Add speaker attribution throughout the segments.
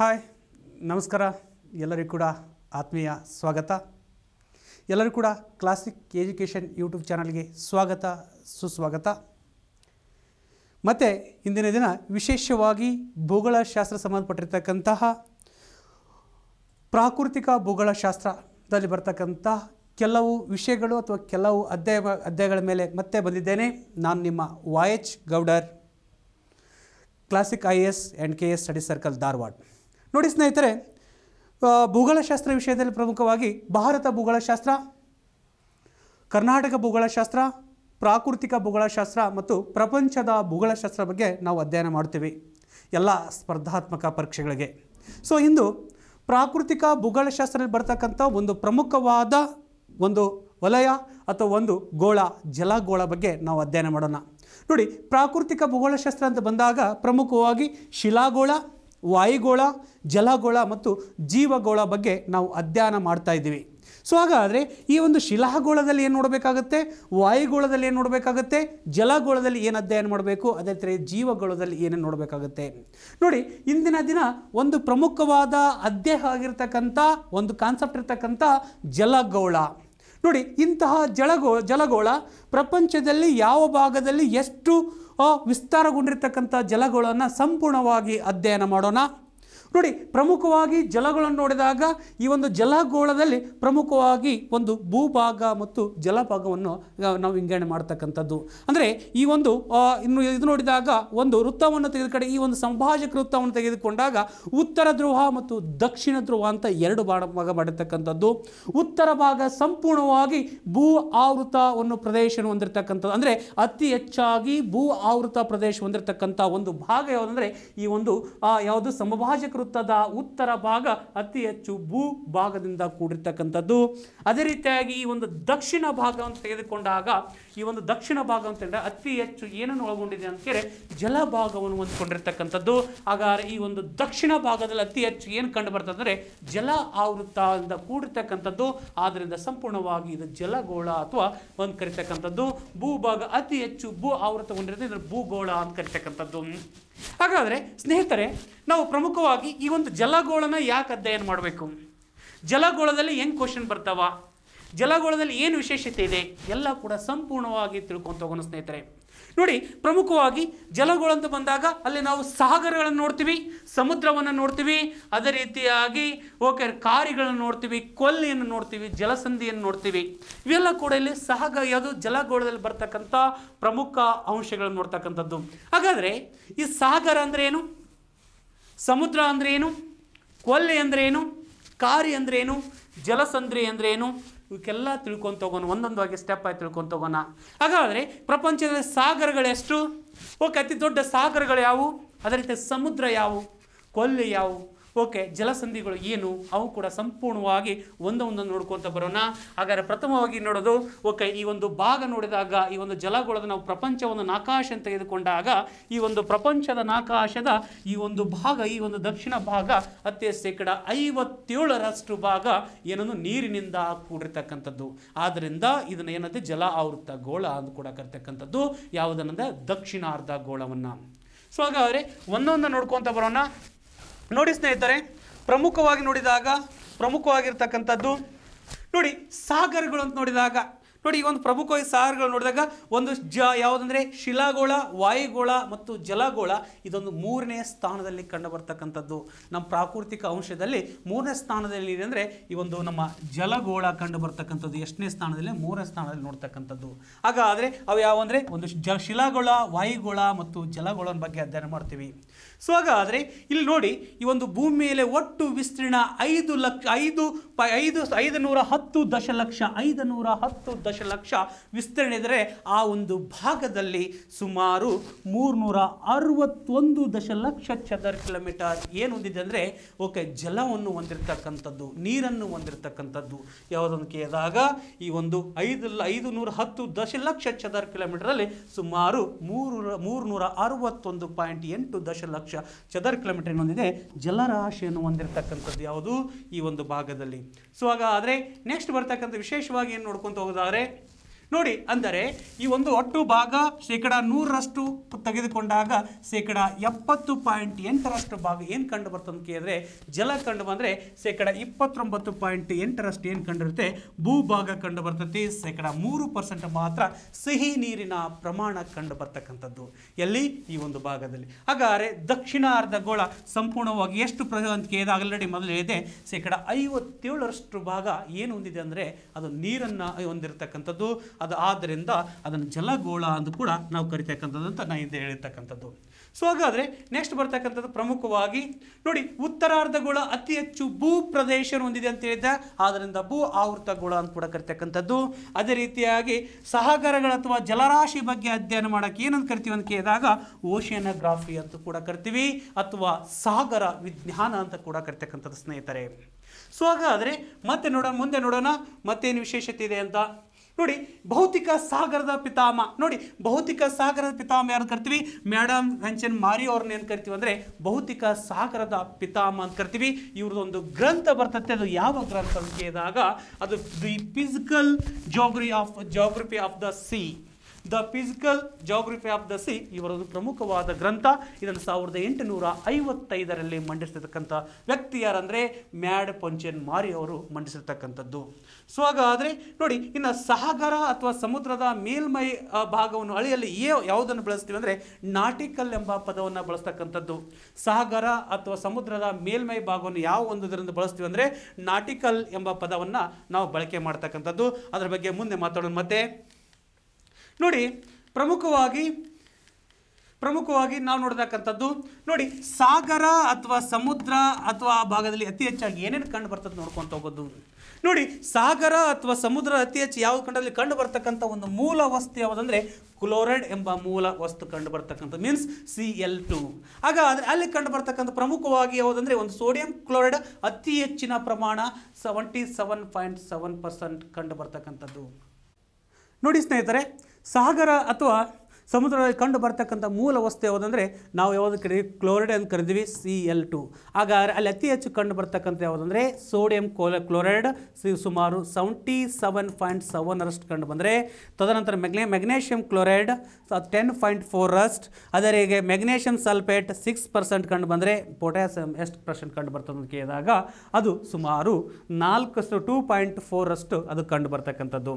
Speaker 1: hi ನಮಸ್ಕಾರ ಎಲ್ಲರಿಗೂ ಕೂಡ ಆತ್ಮೀಯ ಸ್ವಾಗತ ಎಲ್ಲರೂ ಕೂಡ ಕ್ಲಾಸಿಕ್ ಎಜುಕೇಷನ್ ಯೂಟ್ಯೂಬ್ ಚಾನಲ್ಗೆ ಸ್ವಾಗತ ಸುಸ್ವಾಗತ ಮತ್ತು ಇಂದಿನ ದಿನ ವಿಶೇಷವಾಗಿ ಭೂಗೋಳಶಾಸ್ತ್ರ ಸಂಬಂಧಪಟ್ಟಿರ್ತಕ್ಕಂತಹ ಪ್ರಾಕೃತಿಕ ಭೂಗೋಳಶಾಸ್ತ್ರದಲ್ಲಿ ಬರ್ತಕ್ಕಂತಹ ಕೆಲವು ವಿಷಯಗಳು ಅಥವಾ ಕೆಲವು ಅಧ್ಯಾಯ ಅಧ್ಯಾಯಗಳ ಮೇಲೆ ಮತ್ತೆ ಬಂದಿದ್ದೇನೆ ನಾನು ನಿಮ್ಮ ವಾಯಚ್ Gowdar classic I A S and K S study circle Dharwad ನೋಡಿ ಸ್ನೇಹಿತರೆ ಭೂಗೋಳಶಾಸ್ತ್ರ ವಿಷಯದಲ್ಲಿ ಪ್ರಮುಖವಾಗಿ ಭಾರತ ಭೂಗೋಳಶಾಸ್ತ್ರ ಕರ್ನಾಟಕ ಭೂಗೋಳಶಾಸ್ತ್ರ ಪ್ರಾಕೃತಿಕ ಭೂಗೋಳಶಾಸ್ತ್ರ ಮತ್ತು ಪ್ರಪಂಚದ ಭೂಗೋಳಶಾಸ್ತ್ರ ಬಗ್ಗೆ ನಾವು ಅಧ್ಯಯನ ಮಾಡ್ತೀವಿ ಎಲ್ಲ ಸ್ಪರ್ಧಾತ್ಮಕ ಪರೀಕ್ಷೆಗಳಿಗೆ ಸೊ ಇಂದು ಪ್ರಾಕೃತಿಕ ಭೂಗೋಳಶಾಸ್ತ್ರದಲ್ಲಿ ಬರ್ತಕ್ಕಂಥ ಒಂದು ಪ್ರಮುಖವಾದ ಒಂದು ವಲಯ ಅಥವಾ ಒಂದು ಗೋಳ ಜಲಗೋಳ ಬಗ್ಗೆ ನಾವು ಅಧ್ಯಯನ ಮಾಡೋಣ ನೋಡಿ ಪ್ರಾಕೃತಿಕ ಭೂಗೋಳಶಾಸ್ತ್ರ ಅಂತ ಬಂದಾಗ ಪ್ರಮುಖವಾಗಿ ಶಿಲಾಗೋಳ ವಾಯುಗೋಳ ಜಲಗೋಳ ಮತ್ತು ಜೀವಗೋಳ ಬಗ್ಗೆ ನಾವು ಅಧ್ಯಯನ ಮಾಡ್ತಾ ಇದ್ದೀವಿ ಸೊ ಹಾಗಾದರೆ ಈ ಒಂದು ಶಿಲಾಗೋಳದಲ್ಲಿ ಏನು ನೋಡಬೇಕಾಗುತ್ತೆ ವಾಯುಗೋಳದಲ್ಲಿ ಏನು ನೋಡಬೇಕಾಗುತ್ತೆ ಜಲಗೋಳದಲ್ಲಿ ಏನು ಅಧ್ಯಯನ ಮಾಡಬೇಕು ಅದೇ ಥರ ಜೀವಗೋಳದಲ್ಲಿ ಏನೇನು ನೋಡಬೇಕಾಗುತ್ತೆ ನೋಡಿ ಇಂದಿನ ದಿನ ಒಂದು ಪ್ರಮುಖವಾದ ಅಧ್ಯಯನ ಆಗಿರ್ತಕ್ಕಂಥ ಒಂದು ಕಾನ್ಸೆಪ್ಟ್ ಇರ್ತಕ್ಕಂಥ ಜಲಗೋಳ ನೋಡಿ ಇಂತಹ ಜಲಗೋ ಜಲಗೋಳ ಪ್ರಪಂಚದಲ್ಲಿ ಯಾವ ಭಾಗದಲ್ಲಿ ಎಷ್ಟು ವಿಸ್ತಾರಗೊಂಡಿರ್ತಕ್ಕಂಥ ಜಲಗೋಳನ್ನು ಸಂಪೂರ್ಣವಾಗಿ ಅಧ್ಯಯನ ಮಾಡೋಣ ನೋಡಿ ಪ್ರಮುಖವಾಗಿ ಜಲಗಳನ್ನು ನೋಡಿದಾಗ ಈ ಒಂದು ಜಲಗೋಳದಲ್ಲಿ ಪ್ರಮುಖವಾಗಿ ಒಂದು ಭೂಭಾಗ ಮತ್ತು ಜಲಭಾಗವನ್ನು ನಾವು ವಿಂಗಡಣೆ ಮಾಡ್ತಕ್ಕಂಥದ್ದು ಅಂದರೆ ಈ ಒಂದು ಇನ್ನು ಇದು ನೋಡಿದಾಗ ಒಂದು ವೃತ್ತವನ್ನು ಕಡೆ ಈ ಒಂದು ಸಂಭಾಜಕ ವೃತ್ತವನ್ನು ತೆಗೆದುಕೊಂಡಾಗ ಉತ್ತರ ಧ್ರುವ ಮತ್ತು ದಕ್ಷಿಣ ಧ್ರುವ ಅಂತ ಎರಡು ಭಾಗ ಮಾಡಿರ್ತಕ್ಕಂಥದ್ದು ಉತ್ತರ ಭಾಗ ಸಂಪೂರ್ಣವಾಗಿ ಭೂ ಆವೃತವನ್ನು ಪ್ರದೇಶವನ್ನು ಹೊಂದಿರತಕ್ಕಂಥದ್ದು ಅಂದರೆ ಅತಿ ಹೆಚ್ಚಾಗಿ ಭೂ ಆವೃತ ಪ್ರದೇಶ ಹೊಂದಿರತಕ್ಕಂಥ ಒಂದು ಭಾಗ ಯಾವುದಂದ್ರೆ ಈ ಒಂದು ಯಾವುದು ಸಂಭಾಜಕ ವೃತ್ತದ ಉತ್ತರ ಭಾಗ ಅತಿ ಹೆಚ್ಚು ಭೂ ಭಾಗದಿಂದ ಕೂಡಿರ್ತಕ್ಕಂಥದ್ದು ಅದೇ ರೀತಿಯಾಗಿ ಈ ಒಂದು ದಕ್ಷಿಣ ಭಾಗವನ್ನು ತೆಗೆದುಕೊಂಡಾಗ ಈ ಒಂದು ದಕ್ಷಿಣ ಭಾಗ ಅಂತ ಅತಿ ಹೆಚ್ಚು ಏನನ್ನು ಒಳಗೊಂಡಿದೆ ಅಂತೇಳಿ ಜಲ ಭಾಗವನ್ನು ಹೊಂದ್ಕೊಂಡಿರ್ತಕ್ಕಂಥದ್ದು ಹಾಗಾದ್ರೆ ಈ ಒಂದು ದಕ್ಷಿಣ ಭಾಗದಲ್ಲಿ ಅತಿ ಹೆಚ್ಚು ಏನು ಕಂಡು ಅಂದ್ರೆ ಜಲ ಆವೃತ್ತದಿಂದ ಕೂಡಿರ್ತಕ್ಕಂಥದ್ದು ಆದ್ದರಿಂದ ಸಂಪೂರ್ಣವಾಗಿ ಇದು ಜಲಗೋಳ ಅಥವಾ ಒಂದು ಕರಿತಕ್ಕಂಥದ್ದು ಭೂಭಾಗ ಅತಿ ಹೆಚ್ಚು ಭೂ ಆವೃತಗೊಂಡಿರೋದು ಇದನ್ನು ಭೂಗೋಳ ಅಂತ ಕರಿತಕ್ಕಂಥದ್ದು ಹಾಗಾದರೆ ಸ್ನೇಹಿತರೆ ನಾವು ಪ್ರಮುಖವಾಗಿ ಈ ಒಂದು ಜಲಗೋಳನ ಯಾಕೆ ಅಧ್ಯಯನ ಮಾಡಬೇಕು ಜಲಗೋಳದಲ್ಲಿ ಹೆಂಗೆ ಕ್ವಶನ್ ಬರ್ತಾವ ಜಲಗೋಳದಲ್ಲಿ ಏನು ವಿಶೇಷತೆ ಇದೆ ಎಲ್ಲ ಕೂಡ ಸಂಪೂರ್ಣವಾಗಿ ತಿಳ್ಕೊಂತ ಹೋಗೋಣ ಸ್ನೇಹಿತರೆ ನೋಡಿ ಪ್ರಮುಖವಾಗಿ ಜಲಗೋಳ ಅಂತ ಬಂದಾಗ ಅಲ್ಲಿ ನಾವು ಸಾಗರಗಳನ್ನು ನೋಡ್ತೀವಿ ಸಮುದ್ರವನ್ನು ನೋಡ್ತೀವಿ ಅದೇ ರೀತಿಯಾಗಿ ಓಕೆ ಕಾರಿಗಳನ್ನು ನೋಡ್ತೀವಿ ಕೊಲ್ಲಿಯನ್ನು ನೋಡ್ತೀವಿ ಜಲಸಂಧಿಯನ್ನು ನೋಡ್ತೀವಿ ಇವೆಲ್ಲ ಕೂಡ ಇಲ್ಲಿ ಸಹಗ ಯಾವುದು ಜಲಗೋಳದಲ್ಲಿ ಬರ್ತಕ್ಕಂಥ ಪ್ರಮುಖ ಅಂಶಗಳನ್ನು ನೋಡ್ತಕ್ಕಂಥದ್ದು ಹಾಗಾದರೆ ಈ ಸಾಗರ ಅಂದರೆ ಏನು ಸಮುದ್ರ ಅಂದರೆ ಏನು ಕೊಲ್ಲೆ ಅಂದರೆ ಏನು ಕಾರಿ ಅಂದರೆ ಏನು ಜಲಸಂದ್ರಿ ಅಂದರೆ ಏನು ಇವಕ್ಕೆಲ್ಲ ತಿಳ್ಕೊಂತ ಹೋಗೋಣ ಒಂದೊಂದಾಗಿ ಸ್ಟೆಪ್ ಆಯ್ತು ತಿಳ್ಕೊತ ಹೋಗೋಣ ಹಾಗಾದರೆ ಪ್ರಪಂಚದ ಸಾಗರಗಳು ಎಷ್ಟು ಓಕೆ ಅತಿ ದೊಡ್ಡ ಸಾಗರಗಳು ಯಾವುವು ಅದೇ ಸಮುದ್ರ ಯಾವುವು ಕೊಲ್ಲಿ ಯಾವುವು ಓಕೆ ಜಲಸಂಧಿಗಳು ಏನು ಅವು ಕೂಡ ಸಂಪೂರ್ಣವಾಗಿ ಒಂದೊಂದನ್ನು ನೋಡ್ಕೊತ ಬರೋಣ ಹಾಗಾದ್ರೆ ಪ್ರಥಮವಾಗಿ ನೋಡೋದು ಓಕೆ ಈ ಒಂದು ಭಾಗ ನೋಡಿದಾಗ ಈ ಒಂದು ಜಲಗೋಳದ ನಾವು ಪ್ರಪಂಚವನ್ನು ನಾಕಾಶ ತೆಗೆದುಕೊಂಡಾಗ ಈ ಒಂದು ಪ್ರಪಂಚದ ನಾಕಾಶದ ಈ ಒಂದು ಭಾಗ ಈ ಒಂದು ದಕ್ಷಿಣ ಭಾಗ ಅತಿ ಶೇಕಡ ಐವತ್ತೇಳರಷ್ಟು ಭಾಗ ಏನನ್ನು ನೀರಿನಿಂದ ಕೂಡಿರ್ತಕ್ಕಂಥದ್ದು ಆದ್ದರಿಂದ ಇದನ್ನು ಏನಂತೆ ಜಲ ಆವೃತ ಗೋಳ ಅಂತ ಕೂಡ ಕರ್ತಕ್ಕಂಥದ್ದು ಯಾವುದನ್ನಂದ್ರೆ ದಕ್ಷಿಣಾರ್ಧ ಗೋಳವನ್ನು ಸೊ ಹಾಗಾದರೆ ಒಂದೊಂದು ನೋಡ್ಕೊತ ಬರೋಣ ನೋಡಿ ಸ್ನೇಹಿತರೆ ಪ್ರಮುಖವಾಗಿ ನೋಡಿದಾಗ ಪ್ರಮುಖವಾಗಿರ್ತಕ್ಕಂಥದ್ದು ನೋಡಿ ಸಾಗರಗಳು ಅಂತ ನೋಡಿದಾಗ ನೋಡಿ ಈಗ ಒಂದು ಪ್ರಮುಖವಾಗಿ ಸಾಗರಗಳು ನೋಡಿದಾಗ ಒಂದು ಜ ಯಾವುದಂದ್ರೆ ಶಿಲಾಗೋಳ ವಾಯುಗೋಳ ಮತ್ತು ಜಲಗೋಳ ಇದೊಂದು ಮೂರನೇ ಸ್ಥಾನದಲ್ಲಿ ಕಂಡು ಬರ್ತಕ್ಕಂಥದ್ದು ನಮ್ಮ ಪ್ರಾಕೃತಿಕ ಅಂಶದಲ್ಲಿ ಮೂರನೇ ಸ್ಥಾನದಲ್ಲಿ ಅಂದರೆ ಈ ಒಂದು ನಮ್ಮ ಜಲಗೋಳ ಕಂಡು ಬರ್ತಕ್ಕಂಥದ್ದು ಎಷ್ಟನೇ ಸ್ಥಾನದಲ್ಲಿ ಮೂರನೇ ಸ್ಥಾನದಲ್ಲಿ ನೋಡ್ತಕ್ಕಂಥದ್ದು ಹಾಗಾದರೆ ಅವು ಯಾವ ಒಂದು ಜ ಶಿಲಾಗೋಳ ವಾಯುಗೋಳ ಮತ್ತು ಜಲಗೋಳ ಬಗ್ಗೆ ಅಧ್ಯಯನ ಮಾಡ್ತೀವಿ ಸೊ ಹಾಗಾದರೆ ಇಲ್ಲಿ ನೋಡಿ ಈ ಒಂದು ಭೂಮಿ ಮೇಲೆ ಒಟ್ಟು ವಿಸ್ತೀರ್ಣ ಐದು ಲಕ್ಷ ಐದು ಪ ಐದು ಐದು ನೂರ ಹತ್ತು ದಶಲಕ್ಷ ಐದು ನೂರ ಹತ್ತು ದಶಲಕ್ಷ ವಿಸ್ತರಣೆ ಇದ್ದರೆ ಆ ಒಂದು ಭಾಗದಲ್ಲಿ ಸುಮಾರು ಮೂರುನೂರ ಅರವತ್ತೊಂದು ದಶಲಕ್ಷ ಚದರ್ ಕಿಲೋಮೀಟರ್ ಏನು ಹೊಂದಿದೆ ಅಂದರೆ ಓಕೆ ಜಲವನ್ನು ಹೊಂದಿರತಕ್ಕಂಥದ್ದು ನೀರನ್ನು ಹೊಂದಿರತಕ್ಕಂಥದ್ದು ಯಾವುದೊಂದು ಕೇಳಿದಾಗ ಈ ಒಂದು ಐದು ಐದು ನೂರ ಹತ್ತು ದಶಲಕ್ಷ ಚದರ್ ಕಿಲೋಮೀಟರಲ್ಲಿ ಸುಮಾರು ಮೂರು ಮೂರುನೂರ ಅರವತ್ತೊಂದು ಪಾಯಿಂಟ್ ಎಂಟು ದಶಲಕ್ಷ ಚದರ್ ಕಿಲೋಮೀಟರ್ ಏನು ಹೊಂದಿದೆ ಜಲರಾಶಿಯನ್ನು ಹೊಂದಿರತಕ್ಕಂಥದ್ದು ಯಾವುದು ಈ ಒಂದು ಭಾಗದಲ್ಲಿ ಸೊ ಆಗ ಆದರೆ ನೆಕ್ಸ್ಟ್ ಬರ್ತಕ್ಕಂಥ ವಿಶೇಷವಾಗಿ ಏನು ನೋಡ್ಕೊತ ಹೋಗೋದಾದರೆ ನೋಡಿ ಅಂದರೆ ಈ ಒಂದು ಒಟ್ಟು ಭಾಗ ಶೇಕಡ ನೂರರಷ್ಟು ತೆಗೆದುಕೊಂಡಾಗ ಶೇಕಡ ಎಪ್ಪತ್ತು ಪಾಯಿಂಟ್ ಎಂಟರಷ್ಟು ಭಾಗ ಏನು ಕಂಡು ಅಂತ ಕೇಳಿದ್ರೆ ಜಲ ಕಂಡು ಬಂದರೆ ಶೇಕಡ ಇಪ್ಪತ್ತೊಂಬತ್ತು ಪಾಯಿಂಟ್ ಎಂಟರಷ್ಟು ಏನು ಕಂಡಿರುತ್ತೆ ಭೂಭಾಗ ಕಂಡು ಬರ್ತೈತಿ ಶೇಕಡ ಮೂರು ಪರ್ಸೆಂಟ್ ಮಾತ್ರ ಸಿಹಿ ನೀರಿನ ಪ್ರಮಾಣ ಕಂಡು ಬರ್ತಕ್ಕಂಥದ್ದು ಎಲ್ಲಿ ಈ ಒಂದು ಭಾಗದಲ್ಲಿ ಹಾಗಾದರೆ ದಕ್ಷಿಣ ಅರ್ಧಗೋಳ ಸಂಪೂರ್ಣವಾಗಿ ಎಷ್ಟು ಅಂತ ಕೇಳಿದ ಆಲ್ರೆಡಿ ಮೊದಲು ಹೇಳಿದೆ ಶೇಕಡ ಐವತ್ತೇಳರಷ್ಟು ಭಾಗ ಏನು ಹೊಂದಿದೆ ಅಂದರೆ ಅದು ನೀರನ್ನು ಹೊಂದಿರತಕ್ಕಂಥದ್ದು ಅದು ಆದ್ದರಿಂದ ಅದನ್ನು ಜಲಗೋಳ ಅಂತ ಕೂಡ ನಾವು ಕರಿತಕ್ಕಂಥದ್ದು ಅಂತ ನಾನು ಹಿಂದೆ ಹೇಳಿರ್ತಕ್ಕಂಥದ್ದು ಸೊ ಹಾಗಾದರೆ ನೆಕ್ಸ್ಟ್ ಬರ್ತಕ್ಕಂಥದ್ದು ಪ್ರಮುಖವಾಗಿ ನೋಡಿ ಉತ್ತರಾರ್ಧಗೋಳ ಅತಿ ಹೆಚ್ಚು ಭೂ ಪ್ರದೇಶ ಹೊಂದಿದೆ ಅಂತ ಹೇಳಿದ್ದೆ ಆದ್ದರಿಂದ ಭೂ ಆವೃತಗೋಳ ಅಂತ ಕೂಡ ಕರಿತಕ್ಕಂಥದ್ದು ಅದೇ ರೀತಿಯಾಗಿ ಸಹಗರಗಳ ಅಥವಾ ಜಲರಾಶಿ ಬಗ್ಗೆ ಅಧ್ಯಯನ ಮಾಡೋಕ್ಕೆ ಏನಂತ ಕರಿತೀವಿ ಅಂತ ಕೇಳಿದಾಗ ಓಷಿಯನಗ್ರಾಫಿ ಅಂತ ಕೂಡ ಕರಿತೀವಿ ಅಥವಾ ಸಾಗರ ವಿಜ್ಞಾನ ಅಂತ ಕೂಡ ಕರಿತಕ್ಕಂಥದ್ದು ಸ್ನೇಹಿತರೆ ಸೊ ಹಾಗಾದರೆ ಮತ್ತೆ ನೋಡೋಣ ಮುಂದೆ ನೋಡೋಣ ಮತ್ತೇನು ವಿಶೇಷತೆ ಇದೆ ಅಂತ ನೋಡಿ ಭೌತಿಕ ಸಾಗರದ ಪಿತಾಮ ನೋಡಿ ಭೌತಿಕ ಸಾಗರದ ಪಿತಾಮ ಯಾರು ಕರಿತೀವಿ ಮ್ಯಾಡಮ್ ರಂಜನ್ ಮಾರಿ ಅವ್ರನ್ನ ಏನು ಕರಿತೀವಿ ಅಂದರೆ ಭೌತಿಕ ಸಾಗರದ ಪಿತಾಮ ಅಂತ ಕರಿತೀವಿ ಇವ್ರದ್ದೊಂದು ಗ್ರಂಥ ಬರ್ತತ್ತೆ ಅದು ಯಾವ ಗ್ರಂಥ ಅಂತ ಕೇಳಿದಾಗ ಅದು the physical geography of geography of the sea the physical geography of the sea ಇವರೊಂದು ಪ್ರಮುಖವಾದ ಗ್ರಂಥ ಇದನ್ನು ಸಾವಿರದ ಎಂಟುನೂರ ಐವತ್ತೈದರಲ್ಲಿ ಮಂಡಿಸಿರ್ತಕ್ಕಂಥ ವ್ಯಕ್ತಿ ಯಾರಂದರೆ ಮ್ಯಾಡ್ ಪಂಚನ್ ಮಾರಿ ಅವರು ಮಂಡಿಸಿರ್ತಕ್ಕಂಥದ್ದು ಸೊ ಹಾಗಾದರೆ ನೋಡಿ ಇನ್ನು ಸಾಗರ ಅಥವಾ ಸಮುದ್ರದ ಮೇಲ್ಮೈ ಭಾಗವನ್ನು ಅಳೆಯಲ್ಲಿ ಯಾವುದನ್ನು ಬಳಸ್ತೀವಿ ಅಂದರೆ ನಾಟಿಕಲ್ ಎಂಬ ಪದವನ್ನು ಬಳಸ್ತಕ್ಕಂಥದ್ದು ಸಾಗರ ಅಥವಾ ಸಮುದ್ರದ ಮೇಲ್ಮೈ ಭಾಗವನ್ನು ಯಾವ ಒಂದರಿಂದ ಬಳಸ್ತೀವಿ ಅಂದರೆ ನಾಟಿಕಲ್ ಎಂಬ ಪದವನ್ನು ನಾವು ಬಳಕೆ ಮಾಡ್ತಕ್ಕಂಥದ್ದು ಅದರ ಬಗ್ಗೆ ಮುಂದೆ ಮಾತಾಡೋಣ ಮತ್ತೆ ನೋಡಿ ಪ್ರಮುಖವಾಗಿ ಪ್ರಮುಖವಾಗಿ ನಾವು ನೋಡ್ತಕ್ಕಂಥದ್ದು ನೋಡಿ ಸಾಗರ ಅಥವಾ ಸಮುದ್ರ ಅಥವಾ ಆ ಭಾಗದಲ್ಲಿ ಅತಿ ಹೆಚ್ಚಾಗಿ ಏನೇನು ಕಂಡು ಬರ್ತದೆ ನೋಡ್ಕೊತ ಹೋಗೋದು ನೋಡಿ ಸಾಗರ ಅಥವಾ ಸಮುದ್ರ ಅತಿ ಹೆಚ್ಚು ಯಾವ ಖಂಡದಲ್ಲಿ ಕಂಡು ಬರ್ತಕ್ಕಂಥ ಒಂದು ಮೂಲ ವಸ್ತು ಯಾವುದಂದ್ರೆ ಕ್ಲೋರೈಡ್ ಎಂಬ ಮೂಲ ವಸ್ತು ಕಂಡು ಬರ್ತಕ್ಕಂಥ ಮೀನ್ಸ್ ಸಿ ಎಲ್ ಟು ಆಗ ಅಲ್ಲಿ ಕಂಡು ಬರ್ತಕ್ಕಂಥ ಪ್ರಮುಖವಾಗಿ ಯಾವುದಂದ್ರೆ ಒಂದು ಸೋಡಿಯಂ ಕ್ಲೋರೈಡ್ ಅತಿ ಹೆಚ್ಚಿನ ಪ್ರಮಾಣ seventy seven point seven percent ಕಂಡು ಬರ್ತಕ್ಕಂಥದ್ದು ನೋಡಿ ಸ್ನೇಹಿತರೆ ಸಾಗರ ಅಥವಾ ಸಮುದ್ರದಲ್ಲಿ ಕಂಡು ಬರ್ತಕ್ಕಂಥ ಮೂಲ ವಸ್ತು ಯಾವುದಂದರೆ ನಾವು ಯಾವುದು ಕರಿ ಕ್ಲೋರೈಡ್ ಅಂತ ಕರಿದ್ವಿ ಸಿ ಎಲ್ ಟು ಆಗ ಅಲ್ಲಿ ಅತಿ ಹೆಚ್ಚು ಕಂಡು ಬರ್ತಕ್ಕಂಥ ಯಾವುದಂದರೆ ಸೋಡಿಯಂ ಕೋಲ ಕ್ಲೋರೈಡ್ ಸಿ ಸುಮಾರು ಸೆವೆಂಟಿ ಸೆವೆನ್ ಪಾಯಿಂಟ್ ಸೆವೆನರಷ್ಟು ಕಂಡು ಬಂದರೆ ತದನಂತರ ಮೆಗ್ನೆ ಮೆಗ್ನೇಷಿಯಂ ಕ್ಲೋರೈಡ್ ಟೆನ್ ಪಾಯಿಂಟ್ ಫೋರರಷ್ಟು ಅದೇ ರೀತಿ ಮೆಗ್ನೇಷಿಯಂ ಸಲ್ಫೇಟ್ ಸಿಕ್ಸ್ ಪರ್ಸೆಂಟ್ ಕಂಡು ಬಂದರೆ ಪೊಟ್ಯಾಸಿಯಂ ಎಷ್ಟು ಪರ್ಸೆಂಟ್ ಕಂಡು ಬರ್ತದೆ ಅಂತ ಕೇಳಿದಾಗ ಅದು ಸುಮಾರು ನಾಲ್ಕಷ್ಟು ಟೂ ಪಾಯಿಂಟ್ ಫೋರಷ್ಟು ಅದು ಕಂಡು ಬರ್ತಕ್ಕಂಥದ್ದು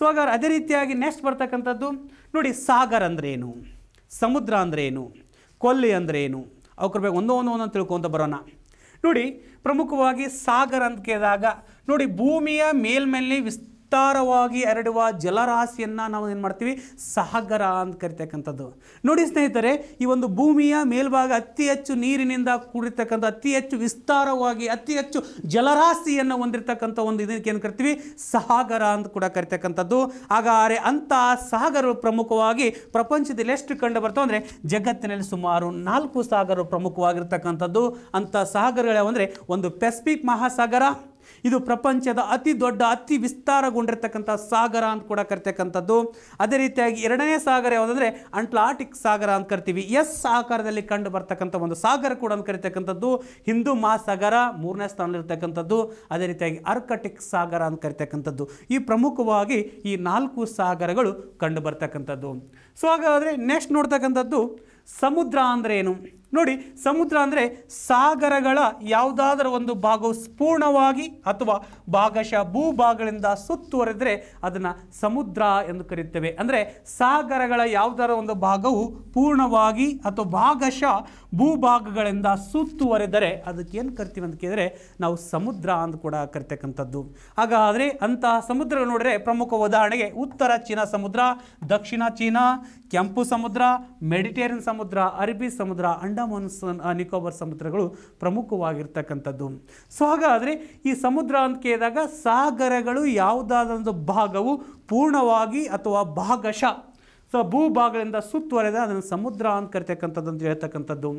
Speaker 1: ಸೊ ಹಾಗಾದ್ರೆ ಅದೇ ರೀತಿಯಾಗಿ ನೆಕ್ಸ್ಟ್ ಬರ್ತಕ್ಕಂಥದ್ದು ನೋಡಿ ಸಾಗರ್ ಅಂದ್ರೇನು ಸಮುದ್ರ ಅಂದ್ರೇನು ಕೊಲ್ಲಿ ಅಂದ್ರೇನು ಅವ್ರ ಬೇಗ ಒಂದೋ ಒಂದೋ ಒಂದೊಂದು ತಿಳ್ಕೊತ ಬರೋಣ ನೋಡಿ ಪ್ರಮುಖವಾಗಿ ಸಾಗರ್ ಅಂತ ಕೇಳಿದಾಗ ನೋಡಿ ಭೂಮಿಯ ಮೇಲ್ಮೇಲೆ ವಿಸ್ ವಿಸ್ತಾರವಾಗಿ ಹರಡುವ ಜಲರಾಶಿಯನ್ನು ನಾವು ಏನು ಮಾಡ್ತೀವಿ ಸಾಗರ ಅಂತ ಕರಿತಕ್ಕಂಥದ್ದು ನೋಡಿ ಸ್ನೇಹಿತರೆ ಈ ಒಂದು ಭೂಮಿಯ ಮೇಲ್ಭಾಗ ಅತಿ ಹೆಚ್ಚು ನೀರಿನಿಂದ ಕೂಡಿರ್ತಕ್ಕಂಥ ಅತಿ ಹೆಚ್ಚು ವಿಸ್ತಾರವಾಗಿ ಅತಿ ಹೆಚ್ಚು ಜಲರಾಶಿಯನ್ನು ಹೊಂದಿರತಕ್ಕಂಥ ಒಂದು ಇದಕ್ಕೆ ಏನು ಕರಿತೀವಿ ಸಾಗರ ಅಂತ ಕೂಡ ಕರಿತಕ್ಕಂಥದ್ದು ಹಾಗಾದರೆ ಅಂತಹ ಸಾಗರ ಪ್ರಮುಖವಾಗಿ ಪ್ರಪಂಚದಲ್ಲಿ ಎಷ್ಟು ಕಂಡು ಬರ್ತವೆ ಅಂದರೆ ಜಗತ್ತಿನಲ್ಲಿ ಸುಮಾರು ನಾಲ್ಕು ಸಾಗರ ಪ್ರಮುಖವಾಗಿರ್ತಕ್ಕಂಥದ್ದು ಅಂಥ ಸಾಗರಗಳು ಅಂದರೆ ಒಂದು ಪೆಸಿಫಿಕ್ ಮಹಾಸಾಗರ ಇದು ಪ್ರಪಂಚದ ಅತಿ ದೊಡ್ಡ ಅತಿ ವಿಸ್ತಾರಗೊಂಡಿರ್ತಕ್ಕಂಥ ಸಾಗರ ಅಂತ ಕೂಡ ಕರಿತಕ್ಕಂಥದ್ದು ಅದೇ ರೀತಿಯಾಗಿ ಎರಡನೇ ಸಾಗರ ಯಾವುದಂದ್ರೆ ಅಂಟ್ಲಾಟಿಕ್ ಸಾಗರ ಅಂತ ಕರಿತೀವಿ ಎಸ್ ಆಕಾರದಲ್ಲಿ ಕಂಡು ಬರ್ತಕ್ಕಂಥ ಒಂದು ಸಾಗರ ಕೂಡ ಅಂತ ಕರಿತಕ್ಕಂಥದ್ದು ಹಿಂದೂ ಮಹಾಸಾಗರ ಮೂರನೇ ಸ್ಥಾನದಲ್ಲಿರ್ತಕ್ಕಂಥದ್ದು ಅದೇ ರೀತಿಯಾಗಿ ಅರ್ಕಟಿಕ್ ಸಾಗರ ಅಂತ ಕರಿತಕ್ಕಂಥದ್ದು ಈ ಪ್ರಮುಖವಾಗಿ ಈ ನಾಲ್ಕು ಸಾಗರಗಳು ಕಂಡು ಬರ್ತಕ್ಕಂಥದ್ದು ಸೊ ಹಾಗಾದರೆ ನೆಕ್ಸ್ಟ್ ನೋಡ್ತಕ್ಕಂಥದ್ದು ಸಮುದ್ರ ಅಂದರೆ ಏನು ನೋಡಿ ಸಮುದ್ರ ಅಂದರೆ ಸಾಗರಗಳ ಯಾವುದಾದರೂ ಒಂದು ಭಾಗವು ಸ್ಪೂರ್ಣವಾಗಿ ಅಥವಾ ಭಾಗಶಃ ಭೂಭಾಗಗಳಿಂದ ಸುತ್ತುವರೆದರೆ ಅದನ್ನು ಸಮುದ್ರ ಎಂದು ಕರೆಯುತ್ತೇವೆ ಅಂದರೆ ಸಾಗರಗಳ ಯಾವುದಾದ್ರೂ ಒಂದು ಭಾಗವು ಪೂರ್ಣವಾಗಿ ಅಥವಾ ಭಾಗಶಃ ಭೂಭಾಗಗಳಿಂದ ಸುತ್ತುವರೆದರೆ ಅದಕ್ಕೆ ಏನು ಕರಿತೀವಿ ಅಂತ ಕೇಳಿದರೆ ನಾವು ಸಮುದ್ರ ಅಂತ ಕೂಡ ಕರಿತಕ್ಕಂಥದ್ದು ಹಾಗಾದರೆ ಅಂತಹ ಸಮುದ್ರ ನೋಡಿದರೆ ಪ್ರಮುಖ ಉದಾಹರಣೆಗೆ ಉತ್ತರ ಚೀನಾ ಸಮುದ್ರ ದಕ್ಷಿಣ ಚೀನಾ ಕೆಂಪು ಸಮುದ್ರ ಮೆಡಿಟೇರಿಯನ್ ಸಮುದ್ರ ಅರಬ್ಬಿ ಸಮುದ್ರ ಅಂಡ ಅಂಡಮಾನ್ ನಿಕೋಬಾರ್ ಸಮುದ್ರಗಳು ಪ್ರಮುಖವಾಗಿರ್ತಕ್ಕಂಥದ್ದು ಸೊ ಹಾಗಾದರೆ ಈ ಸಮುದ್ರ ಅಂತ ಕೇಳಿದಾಗ ಸಾಗರಗಳು ಯಾವುದಾದೊಂದು ಭಾಗವು ಪೂರ್ಣವಾಗಿ ಅಥವಾ ಭಾಗಶಃ ಸೊ ಭೂಭಾಗದಿಂದ ಸುತ್ತುವರೆದ ಅದನ್ನು ಸಮುದ್ರ ಅಂತ ಕರಿತಕ್ಕಂಥದ್ದು ಅಂತ ಹೇಳ್ತಕ್ಕಂಥದ್ದು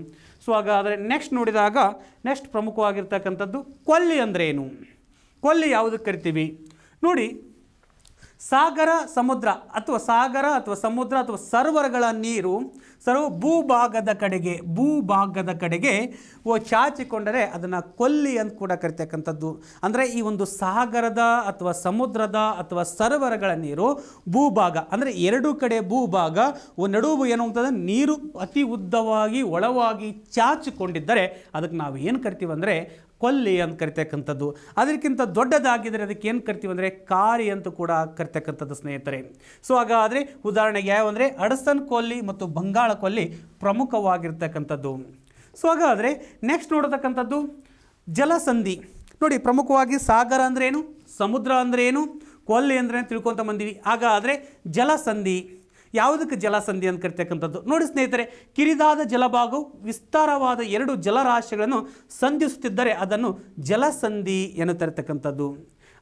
Speaker 1: ಸೊ ಹಾಗಾದರೆ ನೆಕ್ಸ್ಟ್ ನೋಡಿದಾಗ ನೆಕ್ಸ್ಟ್ ಪ್ರಮುಖವಾಗಿರ್ತಕ್ಕಂಥದ್ದು ಕೊಲ್ಲಿ ಅಂದರೆ ಏನು ಕೊಲ್ಲಿ ಯಾವುದಕ್ಕೆ ಕರಿತೀವಿ ನೋಡಿ ಸಾಗರ ಸಮುದ್ರ ಅಥವಾ ಸಾಗರ ಅಥವಾ ಸಮುದ್ರ ಅಥವಾ ಸರ್ವರ್ಗಳ ನೀರು ಸರ್ವ ಭೂಭಾಗದ ಕಡೆಗೆ ಭೂಭಾಗದ ಕಡೆಗೆ ಓ ಚಾಚಿಕೊಂಡರೆ ಅದನ್ನು ಕೊಲ್ಲಿ ಅಂತ ಕೂಡ ಕರಿತಕ್ಕಂಥದ್ದು ಅಂದರೆ ಈ ಒಂದು ಸಾಗರದ ಅಥವಾ ಸಮುದ್ರದ ಅಥವಾ ಸರೋವರಗಳ ನೀರು ಭೂಭಾಗ ಅಂದರೆ ಎರಡು ಕಡೆ ಭೂಭಾಗ ನಡುವು ಏನು ಅಂತಂದರೆ ನೀರು ಅತಿ ಉದ್ದವಾಗಿ ಒಳವಾಗಿ ಚಾಚಿಕೊಂಡಿದ್ದರೆ ಅದಕ್ಕೆ ನಾವು ಏನು ಕರಿತೀವಂದರೆ ಕೊಲ್ಲಿ ಅಂತ ಕರಿತಕ್ಕಂಥದ್ದು ಅದಕ್ಕಿಂತ ದೊಡ್ಡದಾಗಿದ್ದರೆ ಅದಕ್ಕೆ ಏನು ಕರಿತೀವಿ ಅಂದರೆ ಕಾರಿ ಅಂತ ಕೂಡ ಕರಿತಕ್ಕಂಥದ್ದು ಸ್ನೇಹಿತರೆ ಸೊ ಹಾಗಾದರೆ ಉದಾಹರಣೆಗೆ ಯಾವ ಅಂದರೆ ಅಡಸನ್ ಕೊಲ್ಲಿ ಮತ್ತು ಬಂಗಾಳ ಕೊಲ್ಲಿ ಪ್ರಮುಖವಾಗಿರ್ತಕ್ಕಂಥದ್ದು ಸೊ ಹಾಗಾದರೆ ನೆಕ್ಸ್ಟ್ ನೋಡತಕ್ಕಂಥದ್ದು ಜಲಸಂಧಿ ನೋಡಿ ಪ್ರಮುಖವಾಗಿ ಸಾಗರ ಅಂದ್ರೇನು ಸಮುದ್ರ ಅಂದ್ರೇನು ಕೊಲ್ಲಿ ಅಂದ್ರೇನು ತಿಳ್ಕೊತ ಬಂದೀವಿ ಹಾಗಾದರೆ ಜಲಸಂಧಿ ಯಾವುದಕ್ಕೆ ಜಲಸಂಧಿ ಅಂತ ಕರಿತಕ್ಕಂಥದ್ದು ನೋಡಿ ಸ್ನೇಹಿತರೆ ಕಿರಿದಾದ ಜಲಭಾಗವು ವಿಸ್ತಾರವಾದ ಎರಡು ಜಲರಾಶಿಗಳನ್ನು ಸಂಧಿಸುತ್ತಿದ್ದರೆ ಅದನ್ನು ಜಲಸಂಧಿ ಎನ್ನುತ್ತಿರತಕ್ಕಂಥದ್ದು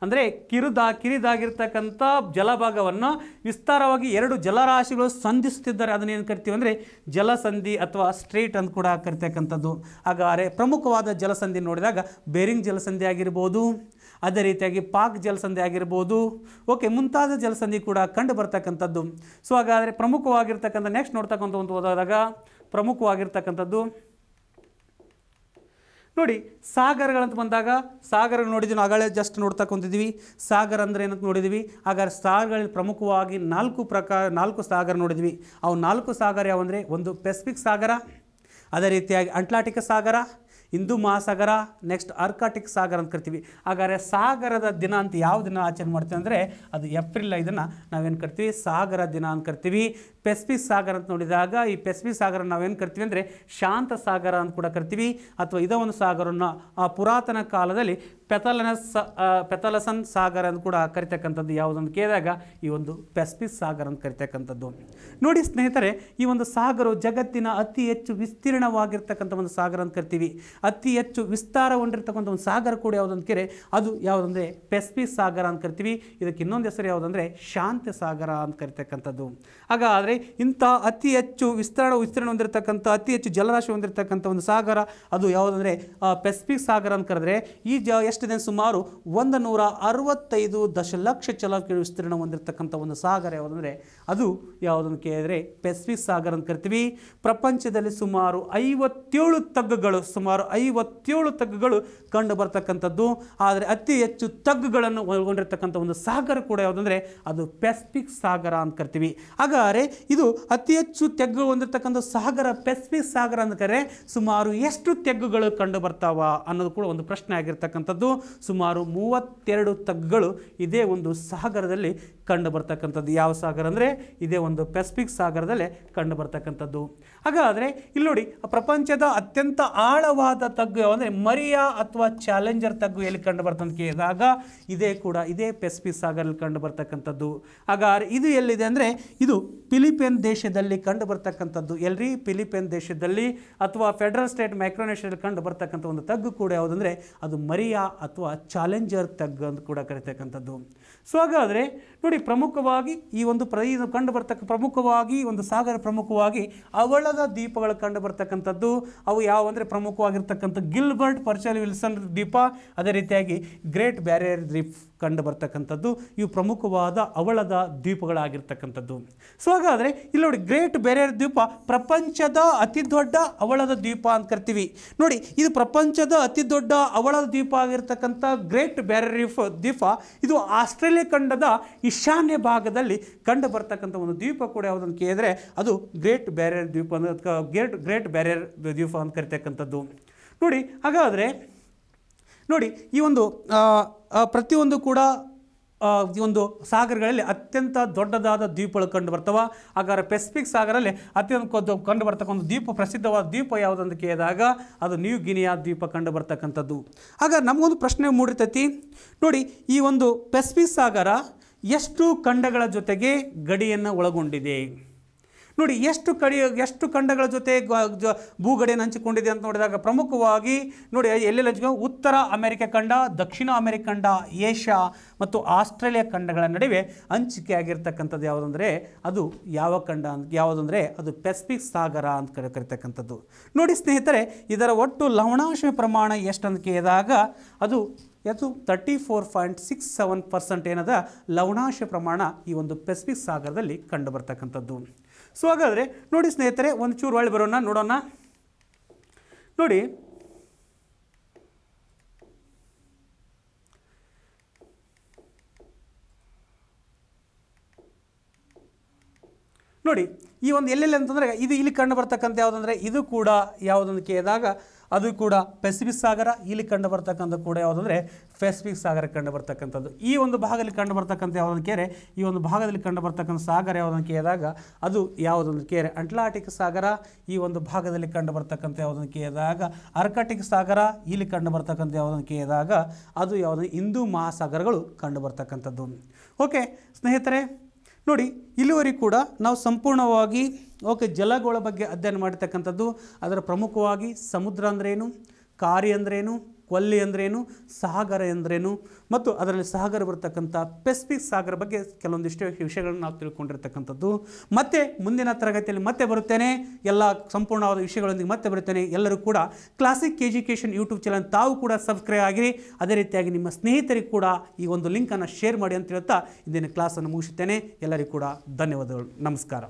Speaker 1: ಅಂದರೆ ಕಿರುದ ಕಿರಿದಾಗಿರ್ತಕ್ಕಂಥ ಜಲಭಾಗವನ್ನು ವಿಸ್ತಾರವಾಗಿ ಎರಡು ಜಲರಾಶಿಗಳು ಸಂಧಿಸುತ್ತಿದ್ದಾರೆ ಅದನ್ನು ಏನು ಕರಿತೀವಿ ಅಂದರೆ ಜಲಸಂಧಿ ಅಥವಾ ಸ್ಟ್ರೇಟ್ ಅಂತ ಕೂಡ ಕರಿತಕ್ಕಂಥದ್ದು ಹಾಗಾದರೆ ಪ್ರಮುಖವಾದ ಜಲಸಂಧಿ ನೋಡಿದಾಗ ಬೇರಿಂಗ್ ಜಲಸಂಧಿ ಆಗಿರ್ಬೋದು ಅದೇ ರೀತಿಯಾಗಿ ಪಾಕ್ ಜಲಸಂಧಿ ಆಗಿರ್ಬೋದು ಓಕೆ ಮುಂತಾದ ಜಲಸಂಧಿ ಕೂಡ ಕಂಡು ಬರ್ತಕ್ಕಂಥದ್ದು ಸೊ ಹಾಗಾದರೆ ಪ್ರಮುಖವಾಗಿರ್ತಕ್ಕಂಥ ನೆಕ್ಸ್ಟ್ ನೋಡ್ತಕ್ಕಂಥ ಒಂದು ಹೋದಾಗ ಪ್ರಮುಖವಾಗಿರ್ತಕ್ಕಂಥದ್ದು ನೋಡಿ ಸಾಗರಗಳಂತ ಬಂದಾಗ ಸಾಗರ ನೋಡಿದ್ವಿ ಆಗಳೇ ಜಸ್ಟ್ ನೋಡ್ತಾ ಕುಂತಿದ್ವಿ ಸಾಗರ ಅಂದರೆ ಏನಂತ ನೋಡಿದ್ವಿ ಹಾಗಾದ್ರೆ ಸಾಗರಗಳಲ್ಲಿ ಪ್ರಮುಖವಾಗಿ ನಾಲ್ಕು ಪ್ರಕಾರ ನಾಲ್ಕು ಸಾಗರ ನೋಡಿದ್ವಿ ಅವು ನಾಲ್ಕು ಸಾಗರ ಯಾವಂದರೆ ಒಂದು ಪೆಸಿಫಿಕ್ ಸಾಗರ ಅದೇ ರೀತಿಯಾಗಿ ಅಟ್ಲಾಂಟಿಕ್ ಸಾಗರ ಹಿಂದೂ ಮಹಾಸಾಗರ ನೆಕ್ಸ್ಟ್ ಅರ್ಕಾಟಿಕ್ ಸಾಗರ ಅಂತ ಕರಿತೀವಿ ಹಾಗಾದರೆ ಸಾಗರದ ದಿನ ಅಂತ ಯಾವ ದಿನ ಆಚರಣೆ ಮಾಡ್ತೀವಿ ಅಂದರೆ ಅದು ಏಪ್ರಿಲ್ ಐದನ್ನು ನಾವೇನು ಕರಿತೀವಿ ಸಾಗರ ದಿನ ಅಂತ ಕರಿತೀವಿ ಪೆಸ್ಪಿಸ್ ಸಾಗರ ಅಂತ ನೋಡಿದಾಗ ಈ ಪೆಸ್ಫಿಕ್ ಸಾಗರ ನಾವೇನು ಕರಿತೀವಿ ಅಂದರೆ ಶಾಂತ ಸಾಗರ ಅಂತ ಕೂಡ ಕರಿತೀವಿ ಅಥವಾ ಇದೋ ಒಂದು ಆ ಪುರಾತನ ಕಾಲದಲ್ಲಿ ಪೆಥಲನಸ್ ಪೆಥಲಸನ್ ಸಾಗರ ಅಂತ ಕೂಡ ಕರಿತಕ್ಕಂಥದ್ದು ಯಾವುದೊಂದು ಕೇಳಿದಾಗ ಈ ಒಂದು ಪೆಸ್ಪಿಸ್ ಸಾಗರ ಅಂತ ಕರಿತಕ್ಕಂಥದ್ದು ನೋಡಿ ಸ್ನೇಹಿತರೆ ಈ ಒಂದು ಸಾಗರವು ಜಗತ್ತಿನ ಅತಿ ಹೆಚ್ಚು ವಿಸ್ತೀರ್ಣವಾಗಿರ್ತಕ್ಕಂಥ ಒಂದು ಸಾಗರ ಅಂತ ಕರಿತೀವಿ ಅತಿ ಹೆಚ್ಚು ವಿಸ್ತಾರ ಹೊಂದಿರತಕ್ಕಂಥ ಒಂದು ಸಾಗರ ಕೂಡ ಯಾವುದಂತ ಕೆರೆ ಅದು ಯಾವುದಂದರೆ ಪೆಸ್ಪಿಸ್ ಸಾಗರ ಅಂತ ಕರಿತೀವಿ ಇದಕ್ಕೆ ಇನ್ನೊಂದು ಹೆಸರು ಯಾವುದಂದರೆ ಶಾಂತ ಸಾಗರ ಅಂತ ಕರಿತಕ್ಕಂಥದ್ದು ಹಾಗಾದರೆ ಆದರೆ ಅತಿ ಹೆಚ್ಚು ವಿಸ್ತರಣ ವಿಸ್ತೀರ್ಣ ಹೊಂದಿರತಕ್ಕಂಥ ಅತಿ ಹೆಚ್ಚು ಜಲರಾಶಿ ಹೊಂದಿರತಕ್ಕಂಥ ಒಂದು ಸಾಗರ ಅದು ಯಾವುದಂದರೆ ಪೆಸಿಫಿಕ್ ಸಾಗರ ಅಂತ ಕರೆದ್ರೆ ಈ ಜ ಎಷ್ಟಿದೆ ಸುಮಾರು ಒಂದು ನೂರ ಅರವತ್ತೈದು ದಶಲಕ್ಷ ಚಲ ವಿಸ್ತೀರ್ಣ ಹೊಂದಿರತಕ್ಕಂಥ ಒಂದು ಸಾಗರ ಯಾವುದಂದರೆ ಅದು ಯಾವುದನ್ನು ಕೇಳಿದರೆ ಪೆಸಿಫಿಕ್ ಸಾಗರ ಅಂತ ಕರಿತೀವಿ ಪ್ರಪಂಚದಲ್ಲಿ ಸುಮಾರು ಐವತ್ತೇಳು ತಗ್ಗುಗಳು ಸುಮಾರು ಐವತ್ತೇಳು ತಗ್ಗುಗಳು ಕಂಡು ಬರ್ತಕ್ಕಂಥದ್ದು ಆದರೆ ಅತಿ ಹೆಚ್ಚು ತಗ್ಗುಗಳನ್ನು ಒಳಗೊಂಡಿರ್ತಕ್ಕಂಥ ಒಂದು ಸಾಗರ ಕೂಡ ಯಾವುದಂದರೆ ಅದು ಪೆಸಿಫಿಕ್ ಸಾಗರ ಅಂತ ಕರಿತೀವಿ ಹಾಗಾದರೆ ಇದು ಅತಿ ಹೆಚ್ಚು ತೆಗ್ಗು ಹೊಂದಿರತಕ್ಕಂಥ ಸಾಗರ ಪೆಸಿಫಿಕ್ ಸಾಗರ ಅಂತ ಕರೆ ಸುಮಾರು ಎಷ್ಟು ತೆಗ್ಗುಗಳು ಕಂಡು ಬರ್ತಾವ ಅನ್ನೋದು ಕೂಡ ಒಂದು ಪ್ರಶ್ನೆ ಆಗಿರ್ತಕ್ಕಂಥದ್ದು ಸುಮಾರು ಮೂವತ್ತೆರಡು ತಗ್ಗುಗಳು ಇದೇ ಒಂದು ಸಾಗರದಲ್ಲಿ ಕಂಡು ಬರ್ತಕ್ಕಂಥದ್ದು ಯಾವ ಸಾಗರ ಅಂದರೆ ಇದೇ ಒಂದು ಪೆಸಿಫಿಕ್ ಸಾಗರದಲ್ಲೇ ಕಂಡು ಬರ್ತಕ್ಕಂಥದ್ದು ಹಾಗಾದರೆ ಇಲ್ಲಿ ನೋಡಿ ಪ್ರಪಂಚದ ಅತ್ಯಂತ ಆಳವಾದ ತಗ್ಗು ಅಂದರೆ ಮರಿಯಾ ಅಥವಾ ಚಾಲೆಂಜರ್ ತಗ್ಗು ಎಲ್ಲಿ ಕಂಡು ಬರ್ತಂತ ಕೇಳಿದಾಗ ಇದೇ ಕೂಡ ಇದೇ ಪೆಸಿಫಿಕ್ ಸಾಗರಲ್ಲಿ ಕಂಡು ಬರ್ತಕ್ಕಂಥದ್ದು ಹಾಗಾದ್ರೆ ಇದು ಎಲ್ಲಿದೆ ಅಂದರೆ ಇದು ಫಿಲಿಪೈನ್ ದೇಶದಲ್ಲಿ ಕಂಡು ಬರ್ತಕ್ಕಂಥದ್ದು ಎಲ್ರಿ ಫಿಲಿಪೈನ್ ದೇಶದಲ್ಲಿ ಅಥವಾ ಫೆಡರಲ್ ಸ್ಟೇಟ್ ಮೈಕ್ರೋನೇಷಿಯಲ್ಲಿ ಕಂಡು ಬರ್ತಕ್ಕಂಥ ಒಂದು ತಗ್ಗು ಕೂಡ ಯಾವುದಂದರೆ ಅದು ಮರಿಯಾ ಅಥವಾ ಚಾಲೆಂಜರ್ ತಗ್ಗು ಅಂತ ಕೂಡ ಕರಿತಕ್ಕಂಥದ್ದು ಸೊ ಹಾಗಾದರೆ ನೋಡಿ ಪ್ರಮುಖವಾಗಿ ಈ ಒಂದು ಪ್ರದೇಶ ಕಂಡು ಬರ್ತಕ್ಕ ಪ್ರಮುಖವಾಗಿ ಒಂದು ಸಾಗರ ಪ್ರಮುಖವಾಗಿ ಅವಳದ ದೀಪಗಳು ಕಂಡು ಬರ್ತಕ್ಕಂಥದ್ದು ಅವು ಯಾವ ಅಂದರೆ ಪ್ರಮುಖವಾಗಿರ್ತಕ್ಕಂಥ ಗಿಲ್ಬರ್ಟ್ ಪರ್ಚಲ್ ವಿಲ್ಸನ್ ದೀಪ ಅದೇ ರೀತಿಯಾಗಿ ಗ್ರೇಟ್ ಬ್ಯಾರಿಯರ್ ದೀಪ್ ಕಂಡು ಬರ್ತಕ್ಕಂಥದ್ದು ಇವು ಪ್ರಮುಖವಾದ ಅವಳದ ದ್ವೀಪಗಳಾಗಿರ್ತಕ್ಕಂಥದ್ದು ಸೊ ಹಾಗಾದರೆ ಇಲ್ಲಿ ನೋಡಿ ಗ್ರೇಟ್ ಬ್ಯಾರಿಯರ್ ದ್ವೀಪ ಪ್ರಪಂಚದ ಅತಿ ದೊಡ್ಡ ಅವಳದ ದ್ವೀಪ ಅಂತ ಕರಿತೀವಿ ನೋಡಿ ಇದು ಪ್ರಪಂಚದ ಅತಿ ದೊಡ್ಡ ಅವಳದ ದ್ವೀಪ ಆಗಿರ್ತಕ್ಕಂಥ ಗ್ರೇಟ್ ಬ್ಯಾರರ್ ರೀಫ್ ದ್ವೀಪ ಇದು ಆಸ್ಟ್ರೇಲಿಯಾ ಖಂಡದ ಈಶಾನ್ಯ ಭಾಗದಲ್ಲಿ ಕಂಡು ಬರ್ತಕ್ಕಂಥ ಒಂದು ದ್ವೀಪ ಕೂಡ ಯಾವುದನ್ನು ಕೇಳಿದರೆ ಅದು ಗ್ರೇಟ್ ಬ್ಯಾರಿಯರ್ ದ್ವೀಪ ಅಂದರೆ ಗ್ರೇಟ್ ಗ್ರೇಟ್ ಬ್ಯಾರಿಯರ್ ದ್ವೀಪ ಅಂತ ಕರಿತಕ್ಕಂಥದ್ದು ನೋಡಿ ಹಾಗಾದರೆ ನೋಡಿ ಈ ಒಂದು ಪ್ರತಿಯೊಂದು ಕೂಡ ಈ ಒಂದು ಸಾಗರಗಳಲ್ಲಿ ಅತ್ಯಂತ ದೊಡ್ಡದಾದ ದ್ವೀಪಗಳು ಕಂಡು ಬರ್ತವೆ ಹಾಗಾದ್ರೆ ಪೆಸಿಫಿಕ್ ಸಾಗರಲ್ಲಿ ಅತ್ಯಂತ ಕಂಡು ಬರ್ತಕ್ಕಂಥ ದ್ವೀಪ ಪ್ರಸಿದ್ಧವಾದ ದ್ವೀಪ ಯಾವುದಂತ ಕೇಳಿದಾಗ ಅದು ನ್ಯೂ ಗಿನಿಯಾ ದ್ವೀಪ ಕಂಡು ಬರ್ತಕ್ಕಂಥದ್ದು ಆಗ ನಮಗೊಂದು ಪ್ರಶ್ನೆ ಮೂಡಿರ್ತೈತಿ ನೋಡಿ ಈ ಒಂದು ಪೆಸಿಫಿಕ್ ಸಾಗರ ಎಷ್ಟು ಖಂಡಗಳ ಜೊತೆಗೆ ಗಡಿಯನ್ನು ಒಳಗೊಂಡಿದೆ ನೋಡಿ ಎಷ್ಟು ಕಡಿ ಎಷ್ಟು ಖಂಡಗಳ ಜೊತೆ ಭೂಗಡೆಯನ್ನು ಹಂಚಿಕೊಂಡಿದೆ ಅಂತ ನೋಡಿದಾಗ ಪ್ರಮುಖವಾಗಿ ನೋಡಿ ಎಲ್ಲೆಲ್ಲಿ ಉತ್ತರ ಅಮೆರಿಕ ಖಂಡ ದಕ್ಷಿಣ ಅಮೆರಿಕ ಖಂಡ ಏಷ್ಯಾ ಮತ್ತು ಆಸ್ಟ್ರೇಲಿಯಾ ಖಂಡಗಳ ನಡುವೆ ಹಂಚಿಕೆ ಆಗಿರ್ತಕ್ಕಂಥದ್ದು ಯಾವುದಂದರೆ ಅದು ಯಾವ ಖಂಡ ಯಾವುದಂದರೆ ಅದು ಪೆಸಿಫಿಕ್ ಸಾಗರ ಅಂತ ಕರಿತಕ್ಕಂಥದ್ದು ನೋಡಿ ಸ್ನೇಹಿತರೆ ಇದರ ಒಟ್ಟು ಲವಣಾಂಶ ಪ್ರಮಾಣ ಎಷ್ಟು ಅಂತ ಕೇಳಿದಾಗ ಅದು ಅದು thirty four point six seven percent ಏನದ ಲವಣಾಂಶ ಪ್ರಮಾಣ ಈ ಒಂದು ಪೆಸಿಫಿಕ್ ಸಾಗರದಲ್ಲಿ ಕಂಡುಬರ್ತಕ್ಕಂಥದ್ದು ಸೊ ಹಾಗಾದರೆ ನೋಡಿ ಸ್ನೇಹಿತರೆ ಒಂದು ಚೂರು ಒಳ್ಳೆ ಬರೋಣ ನೋಡೋಣ ನೋಡಿ ನೋಡಿ ಈ ಒಂದು ಎಲ್ಲೆಲ್ಲಿ ಅಂತಂದರೆ ಇದು ಇಲ್ಲಿ ಕಂಡು ಬರ್ತಕ್ಕಂಥ ಯಾವುದಂದರೆ ಇದು ಕೂಡ ಯಾವುದೊಂದು ಕೇಳಿದಾಗ ಅದು ಕೂಡ ಪೆಸಿಫಿಕ್ ಸಾಗರ ಇಲ್ಲಿ ಕಂಡು ಬರ್ತಕ್ಕಂಥ ಕೂಡ ಯಾವುದಂದ್ರೆ ಪೆಸಿಫಿಕ್ ಸಾಗರ ಕಂಡು ಬರ್ತಕ್ಕಂಥದ್ದು ಈ ಒಂದು ಭಾಗದಲ್ಲಿ ಕಂಡು ಬರ್ತಕ್ಕಂಥ ಯಾವುದೊಂದು ಕೆರೆ ಈ ಒಂದು ಭಾಗದಲ್ಲಿ ಕಂಡು ಬರ್ತಕ್ಕಂಥ ಸಾಗರ ಯಾವುದನ್ನು ಕೇಳಿದಾಗ ಅದು ಯಾವುದೊಂದು ಕೆರೆ ಅಂಟ್ಲಾಟಿಕ್ ಸಾಗರ ಈ ಒಂದು ಭಾಗದಲ್ಲಿ ಕಂಡು ಬರ್ತಕ್ಕಂಥ ಯಾವುದನ್ನು ಕೇಳಿದಾಗ ಅರ್ಕಾಟಿಕ್ ಸಾಗರ ಇಲ್ಲಿ ಕಂಡು ಬರ್ತಕ್ಕಂಥ ಯಾವುದನ್ನು ಕೇಳಿದಾಗ ಅದು ಯಾವುದೇ ಹಿಂದೂ ಮಹಾಸಾಗರಗಳು ಕಂಡು ಬರ್ತಕ್ಕಂಥದ್ದು ಓಕೆ ಸ್ನೇಹಿತರೆ ನೋಡಿ ಇಲ್ಲಿವರೆಗೂ ಕೂಡ ನಾವು ಸಂಪೂರ್ಣವಾಗಿ ಓಕೆ ಜಲಗಳ ಬಗ್ಗೆ ಅಧ್ಯಯನ ಮಾಡಿರ್ತಕ್ಕಂಥದ್ದು ಅದರ ಪ್ರಮುಖವಾಗಿ ಸಮುದ್ರ ಅಂದ್ರೇನು ಕಾರ್ಯ ಅಂದ್ರೇನು ಕೊಲ್ಲಿ ಅಂದ್ರೇನು ಸಾಗರ ಎಂದ್ರೇನು ಮತ್ತು ಅದರಲ್ಲಿ ಸಾಗರ ಬರತಕ್ಕಂಥ ಪೆಸಿಫಿಕ್ ಸಾಗರ ಬಗ್ಗೆ ಕೆಲವೊಂದಿಷ್ಟು ವಿಷಯಗಳನ್ನು ನಾವು ತಿಳ್ಕೊಂಡಿರ್ತಕ್ಕಂಥದ್ದು ಮತ್ತೆ ಮುಂದಿನ ತರಗತಿಯಲ್ಲಿ ಮತ್ತೆ ಬರುತ್ತೇನೆ ಎಲ್ಲ ಸಂಪೂರ್ಣವಾದ ವಿಷಯಗಳೊಂದಿಗೆ ಮತ್ತೆ ಬರುತ್ತೇನೆ ಎಲ್ಲರೂ ಕೂಡ ಕ್ಲಾಸಿಕ್ ಎಜುಕೇಷನ್ ಯೂಟ್ಯೂಬ್ ಚಾನಲ್ ತಾವು ಕೂಡ ಸಬ್ಸ್ಕ್ರೈಬ್ ಆಗಿರಿ ಅದೇ ರೀತಿಯಾಗಿ ನಿಮ್ಮ ಸ್ನೇಹಿತರಿಗೆ ಕೂಡ ಈ ಒಂದು ಲಿಂಕನ್ನು ಶೇರ್ ಮಾಡಿ ಅಂತ ಹೇಳ್ತಾ ಇಂದಿನ ಕ್ಲಾಸನ್ನು ಮುಗಿಸುತ್ತೇನೆ ಎಲ್ಲರಿಗೂ ಕೂಡ ಧನ್ಯವಾದಗಳು ನಮಸ್ಕಾರ